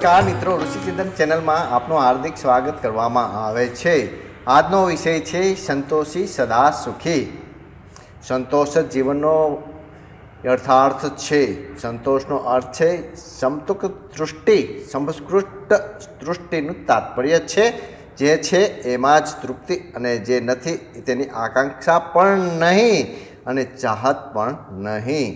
નમસ્કાર મિત્રો ઋષિચિંતન ચેનલમાં આપનું હાર્દિક સ્વાગત કરવામાં આવે છે આજનો વિષય છે સંતોષી સદા સુખી સંતોષ જ જીવનનો અર્થાર્થ છે સંતોષનો અર્થ છે સમતુક તૃષ્ટિ સંસ્કૃષ્ટ તૃષ્ટિનું તાત્પર્ય છે જે છે એમાં જ તૃપ્તિ અને જે નથી તેની આકાંક્ષા પણ નહીં અને ચાહત પણ નહીં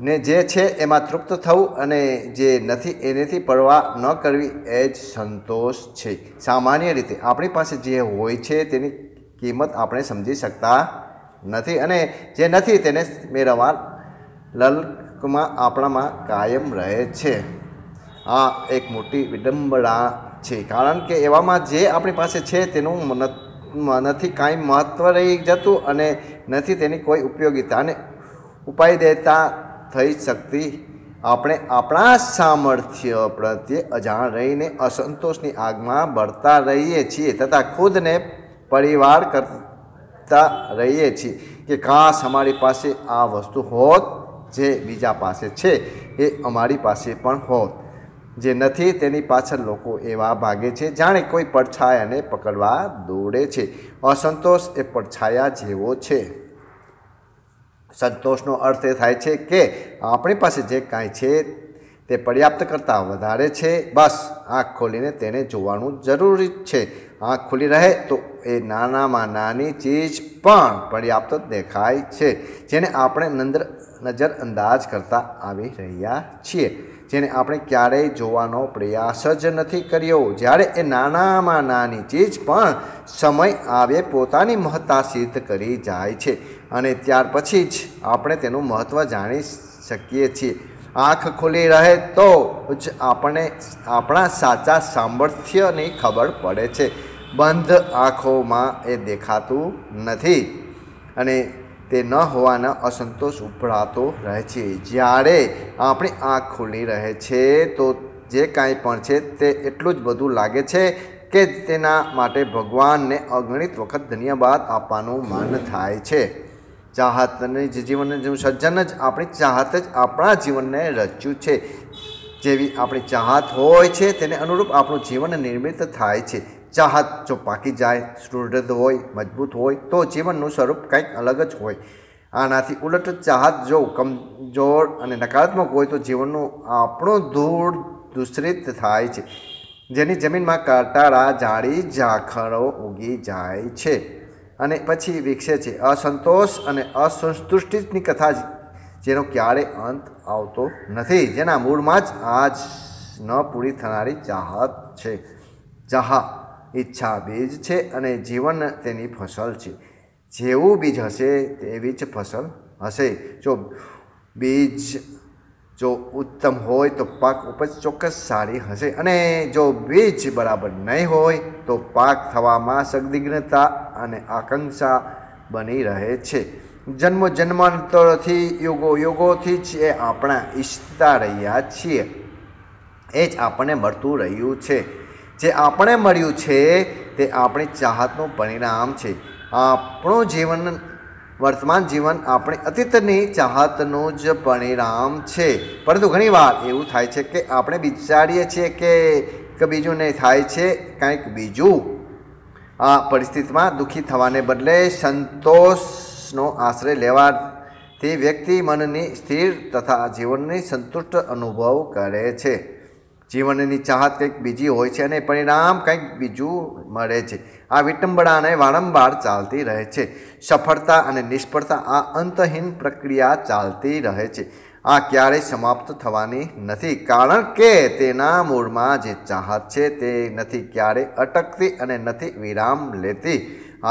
ને જે છે એમાં તૃપ્ત થવું અને જે નથી એનેથી પરવા ન કરવી એ જ સંતોષ છે સામાન્ય રીતે આપણી પાસે જે હોય છે તેની કિંમત આપણે સમજી શકતા નથી અને જે નથી તેને મેળવવા લલકમાં આપણામાં કાયમ રહે છે આ એક મોટી વિડંબના છે કારણ કે એવામાં જે આપણી પાસે છે તેનું નથી કાંઈ મહત્ત્વ રહી જતું અને નથી તેની કોઈ ઉપયોગિતાને ઉપાય દેતા થઈ શકતી આપણે આપણા સામર્થ્ય પ્રત્યે અજાણ રહીને અસંતોષની આગમાં બળતા રહીએ છીએ તથા ખુદને પરિવાર કરતા રહીએ છીએ કે કાશ અમારી પાસે આ વસ્તુ હોત જે બીજા પાસે છે એ અમારી પાસે પણ હોત જે નથી તેની પાછળ લોકો એવા ભાગે છે જાણે કોઈ પડછાયાને પકડવા દોડે છે અસંતોષ એ પડછાયા જેવો છે સંતોષનો અર્થ એ થાય છે કે આપણી પાસે જે કાંઈ છે તે પર્યાપ્ત કરતાં વધારે છે બસ આંખ ખોલીને તેને જોવાનું જરૂરી છે આંખ ખુલી રહે તો એ નાનામાં નાની ચીજ પણ પર્યાપ્ત દેખાય છે જેને આપણે નંદર નજર અંદાજ કરતા આવી રહ્યા છીએ જેને આપણે ક્યારેય જોવાનો પ્રયાસ જ નથી કર્યો જ્યારે એ નાનામાં નાની ચીજ પણ સમય આવે પોતાની મહત્તા સિદ્ધ કરી જાય છે અને ત્યાર પછી જ આપણે તેનું મહત્ત્વ જાણી શકીએ છીએ આંખ ખુલી રહે તો જ આપણે આપણા સાચા સામર્થ્યની ખબર પડે છે બંધ આંખોમાં એ દેખાતું નથી અને તે ન હોવાના અસંતોષ ઉભરાતો રહે છે જ્યારે આપણી આંખ ખુલ્લી રહે છે તો જે કાંઈ પણ છે તે એટલું જ બધું લાગે છે કે તેના માટે ભગવાનને અગણિત વખત ધન્યવાદ આપવાનું મન થાય છે ચાહતની જે જીવનને જેવું સજ્જન જ આપણી ચાહત જ આપણા જીવનને રચ્યું છે જેવી આપણી ચાહત હોય છે તેને અનુરૂપ આપણું જીવન નિર્મિત થાય છે ચાહત જો પાકી જાય સુદૃઢ હોય મજબૂત હોય તો જીવનનું સ્વરૂપ કંઈક અલગ જ હોય આનાથી ઉલટ ચાહત જો કમજોર અને નકારાત્મક હોય તો જીવનનું આપણું ધૂળ દૂષિત થાય છે જેની જમીનમાં કાંટાળા જાળી ઝાખરો ઉગી જાય છે અને પછી વિકસે છે અસંતોષ અને અસંતુષ્ટિની કથા જેનો ક્યારે અંત આવતો નથી જેના મૂળમાં જ આજ ન પૂરી થનારી ચાહત છે ચાહા ઈચ્છા બીજ છે અને જીવન તેની ફસલ છે જેવું બીજ હશે તેવી જ ફસલ હશે જો બીજ જો ઉત્તમ હોય તો પાક ઉપજ ચોક્કસ સારી હશે અને જો બીજ બરાબર નહીં હોય તો પાક થવામાં સંદિગ્ધતા અને આકાંક્ષા બની રહે છે જન્મ જન્માંતરથી યુગો યુગોથી જ એ આપણા ઈચ્છતા રહ્યા છીએ એ જ આપણને મળતું રહ્યું છે જે આપણે મળ્યું છે તે આપણી ચાહતનું પરિણામ છે આપણું જીવન વર્તમાન જીવન આપણી અતીતની ચાહતનું જ પરિણામ છે પરંતુ ઘણીવાર એવું થાય છે કે આપણે વિચારીએ છીએ કે બીજું નહીં થાય છે કાંઈક બીજું આ પરિસ્થિતિમાં દુઃખી થવાને બદલે સંતોષનો આશ્રય લેવાથી વ્યક્તિ મનની સ્થિર તથા જીવનની સંતુષ્ટ અનુભવ કરે છે જીવનની ચાહત કંઈક બીજી હોય છે અને પરિણામ કંઈક બીજું મળે છે આ વિટંબણાને વારંવાર ચાલતી રહે છે સફળતા અને નિષ્ફળતા આ અંતહીન પ્રક્રિયા ચાલતી રહે છે આ ક્યારેય સમાપ્ત થવાની નથી કારણ કે તેના મૂળમાં જે ચાહત છે તે નથી ક્યારેય અટકતી અને નથી વિરામ લેતી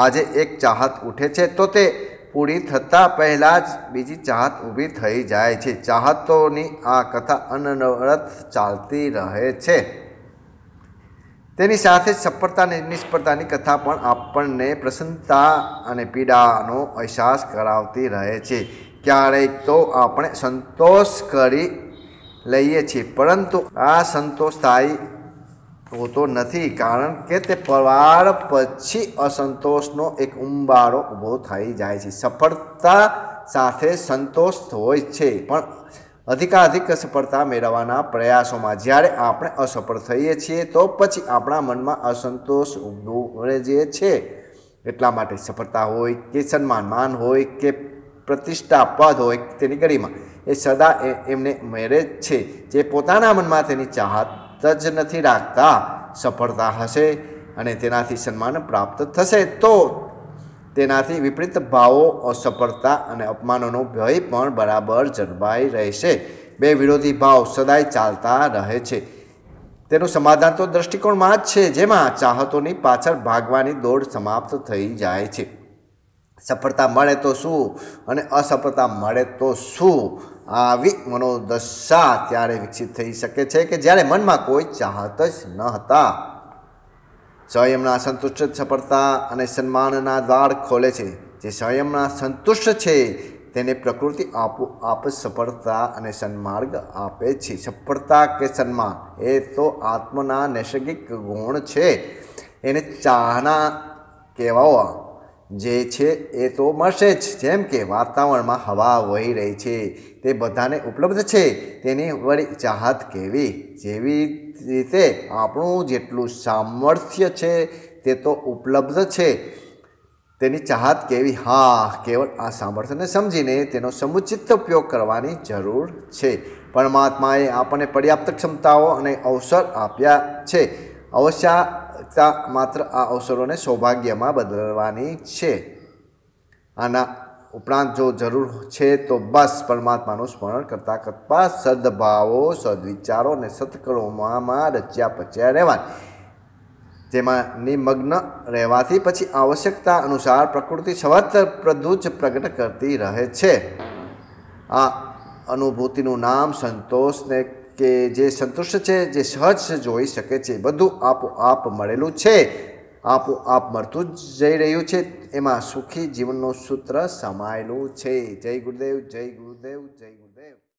આજે એક ચાહત ઉઠે છે તો તે પૂરી થતાં પહેલાં જ બીજી ચાહત ઊભી થઈ જાય છે ચાહતોની આ કથા અનવરત ચાલતી રહે છે તેની સાથે જ સફળતા અને નિષ્ફળતાની કથા પણ આપણને પ્રસન્નતા અને પીડાનો અહેસાસ કરાવતી રહે છે ક્યારેક તો આપણે સંતોષ કરી લઈએ છીએ પરંતુ આ સંતોષ થાય હોતો નથી કારણ કે તે પવાર પછી અસંતોષનો એક ઉંબારો ઊભો થઈ જાય છે સફળતા સાથે સંતોષ હોય છે પણ અધિકાધિક સફળતા મેળવવાના પ્રયાસોમાં જ્યારે આપણે અસફળ થઈએ છીએ તો પછી આપણા મનમાં અસંતોષ જે છે એટલા માટે સફળતા હોય કે સન્માન માન હોય કે પ્રતિષ્ઠા પદ હોય તેની ગરિમા એ સદા એમને મેળે છે જે પોતાના મનમાં તેની ચાહત તજ નથી રાખતા સફળતા હશે અને તેનાથી સન્માન પ્રાપ્ત થશે તો તેનાથી વિપરીત ભાવો અસફળતા અને અપમાનોનો ભય પણ બરાબર જળવાઈ રહેશે બે વિરોધી ભાવ સદાય ચાલતા રહે છે તેનું સમાધાન તો દ્રષ્ટિકોણમાં જ છે જેમાં ચાહતોની પાછળ ભાગવાની દોડ સમાપ્ત થઈ જાય છે સફળતા મળે તો શું અને અસફળતા મળે તો શું આવી મનોદશા ત્યારે વિકસિત થઈ શકે છે કે જ્યારે મનમાં કોઈ ચાહત જ ન હતા સ્વયંના સંતુષ્ટ સફળતા અને સન્માનના દ્વાર ખોલે છે જે સ્વયંના સંતુષ્ટ છે તેને પ્રકૃતિ આપો આપ સફળતા અને સન્માર્ગ આપે છે સફળતા કે સન્માન એ તો આત્મના નૈસર્ગિક ગુણ છે એને ચાહના કહેવાવા જે છે એ તો મળશે જ જેમ કે વાતાવરણમાં હવા વહી રહી છે તે બધાને ઉપલબ્ધ છે તેની વળી ચાહત કેવી જેવી રીતે આપણું જેટલું સામર્થ્ય છે તે તો ઉપલબ્ધ છે તેની ચાહત કેવી હા કેવળ આ સામર્થ્યને સમજીને તેનો સમુચિત ઉપયોગ કરવાની જરૂર છે પરમાત્માએ આપણને પર્યાપ્ત ક્ષમતાઓ અને અવસર આપ્યા છે અવશ્યતા માત્ર આ અવસરોને સૌભાગ્યમાં બદલવાની છે આના ઉપરાંત જો જરૂર છે તો બસ પરમાત્માનું સ્મરણ કરતાં કરતાં સદભાવો સદવિચારો અને સત્કર્મોમાં રચ્યા પચ્યા રહેવાની તેમાં નિમગ્ન રહેવાથી પછી આવશ્યકતા અનુસાર પ્રકૃતિ સવત્ર જ પ્રગટ કરતી રહે છે આ અનુભૂતિનું નામ સંતોષને કે જે સંતુષ્ટ છે જે સહજ જોઈ શકે છે બધું આપોઆપ મળેલું છે આપોઆપ મળતું જઈ રહ્યું છે એમાં સુખી જીવનનું સૂત્ર સમાયેલું છે જય ગુરુદેવ જય ગુરુદેવ જય